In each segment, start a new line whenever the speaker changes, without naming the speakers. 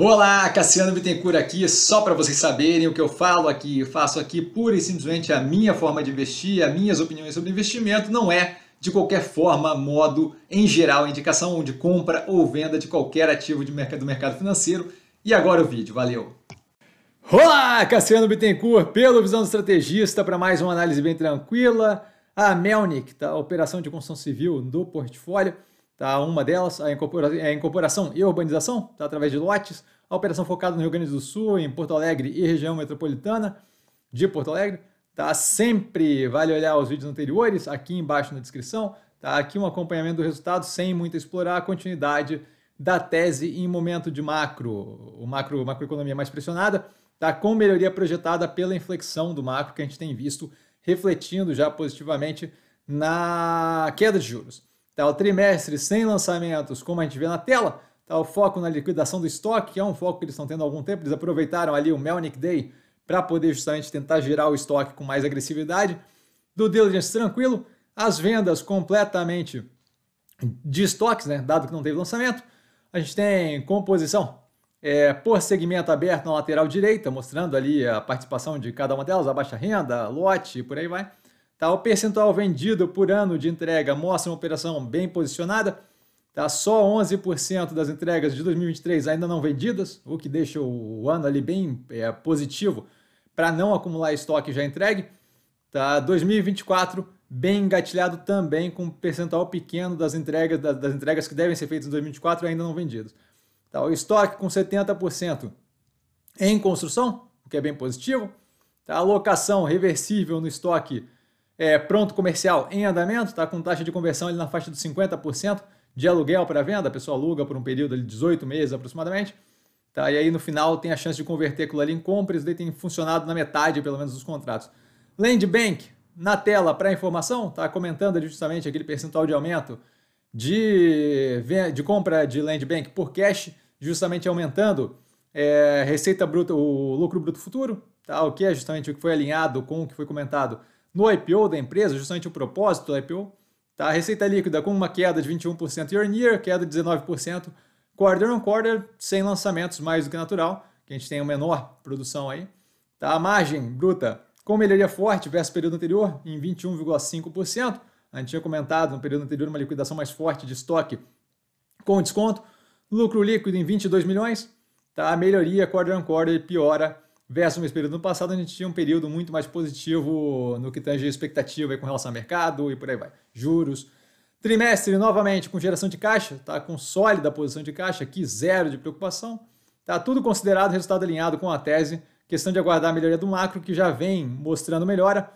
Olá, Cassiano Bittencourt aqui, só para vocês saberem o que eu falo aqui, eu faço aqui pura e simplesmente a minha forma de investir, as minhas opiniões sobre investimento, não é de qualquer forma, modo, em geral, indicação de compra ou venda de qualquer ativo de mercado, do mercado financeiro. E agora o vídeo, valeu! Olá, Cassiano Bittencourt, pelo Visão do Estrategista, para mais uma análise bem tranquila. A Melnick, tá? a operação de construção civil do portfólio. Tá? Uma delas a incorporação, é a incorporação e urbanização, tá? através de lotes, a operação focada no Rio Grande do Sul, em Porto Alegre e região metropolitana de Porto Alegre. Tá? Sempre vale olhar os vídeos anteriores, aqui embaixo na descrição. Tá? Aqui um acompanhamento do resultado sem muito explorar a continuidade da tese em momento de macro, o macro macroeconomia mais pressionada, tá? com melhoria projetada pela inflexão do macro que a gente tem visto refletindo já positivamente na queda de juros. Tá o trimestre sem lançamentos, como a gente vê na tela, tá o foco na liquidação do estoque, que é um foco que eles estão tendo há algum tempo, eles aproveitaram ali o Melnick Day para poder justamente tentar gerar o estoque com mais agressividade. Do diligence tranquilo, as vendas completamente de estoques, né, dado que não teve lançamento. A gente tem composição é, por segmento aberto na lateral direita, mostrando ali a participação de cada uma delas, a baixa renda, lote e por aí vai. Tá? O percentual vendido por ano de entrega mostra uma operação bem posicionada. Tá? Só 11% das entregas de 2023 ainda não vendidas, o que deixa o ano ali bem é, positivo para não acumular estoque já entregue. Tá? 2024 bem engatilhado também, com um percentual pequeno das entregas, das, das entregas que devem ser feitas em 2024 ainda não vendidas. Tá? O estoque com 70% em construção, o que é bem positivo. Tá? A alocação reversível no estoque é, pronto comercial em andamento, está com taxa de conversão ali na faixa de 50% de aluguel para venda, a pessoa aluga por um período de 18 meses aproximadamente, tá? e aí no final tem a chance de converter aquilo ali em compras, daí tem funcionado na metade pelo menos dos contratos. Land Bank, na tela para informação, está comentando justamente aquele percentual de aumento de, de compra de Land Bank por cash, justamente aumentando é, receita bruta, o lucro bruto futuro, tá? o que é justamente o que foi alinhado com o que foi comentado no IPO da empresa, justamente o propósito do IPO, tá? Receita líquida com uma queda de 21% year on year, queda de 19% quarter on quarter, sem lançamentos mais do que natural, que a gente tem uma menor produção aí, tá? A margem bruta com melhoria forte versus período anterior em 21,5%. A gente tinha comentado no período anterior uma liquidação mais forte de estoque com desconto. Lucro líquido em 22 milhões, tá? A melhoria quarter on quarter piora versus o mesmo período no passado, a gente tinha um período muito mais positivo no que tange expectativa com relação ao mercado e por aí vai. Juros. Trimestre, novamente, com geração de caixa, tá? com sólida posição de caixa, aqui zero de preocupação. Tá tudo considerado, resultado alinhado com a tese. Questão de aguardar a melhoria do macro, que já vem mostrando melhora,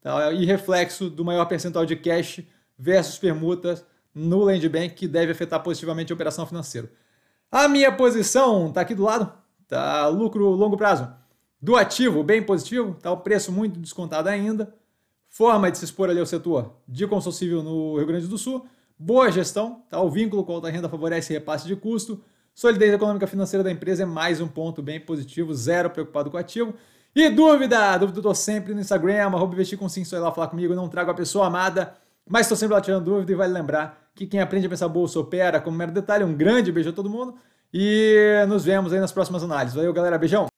tá? e reflexo do maior percentual de cash versus permutas no land bank, que deve afetar positivamente a operação financeira. A minha posição está aqui do lado, tá? lucro longo prazo do ativo, bem positivo, está o preço muito descontado ainda. Forma de se expor ali ao setor de construção civil no Rio Grande do Sul. Boa gestão, tá? o vínculo com a alta renda favorece repasse de custo. Solidez econômica financeira da empresa é mais um ponto bem positivo, zero preocupado com o ativo. E dúvida? Dúvida eu tô sempre no Instagram, arroba investir com sim, ir lá falar comigo, não trago a pessoa amada, mas estou sempre lá tirando dúvida e vale lembrar que quem aprende a pensar bolsa opera, como mero detalhe, um grande beijo a todo mundo e nos vemos aí nas próximas análises. Valeu galera, beijão!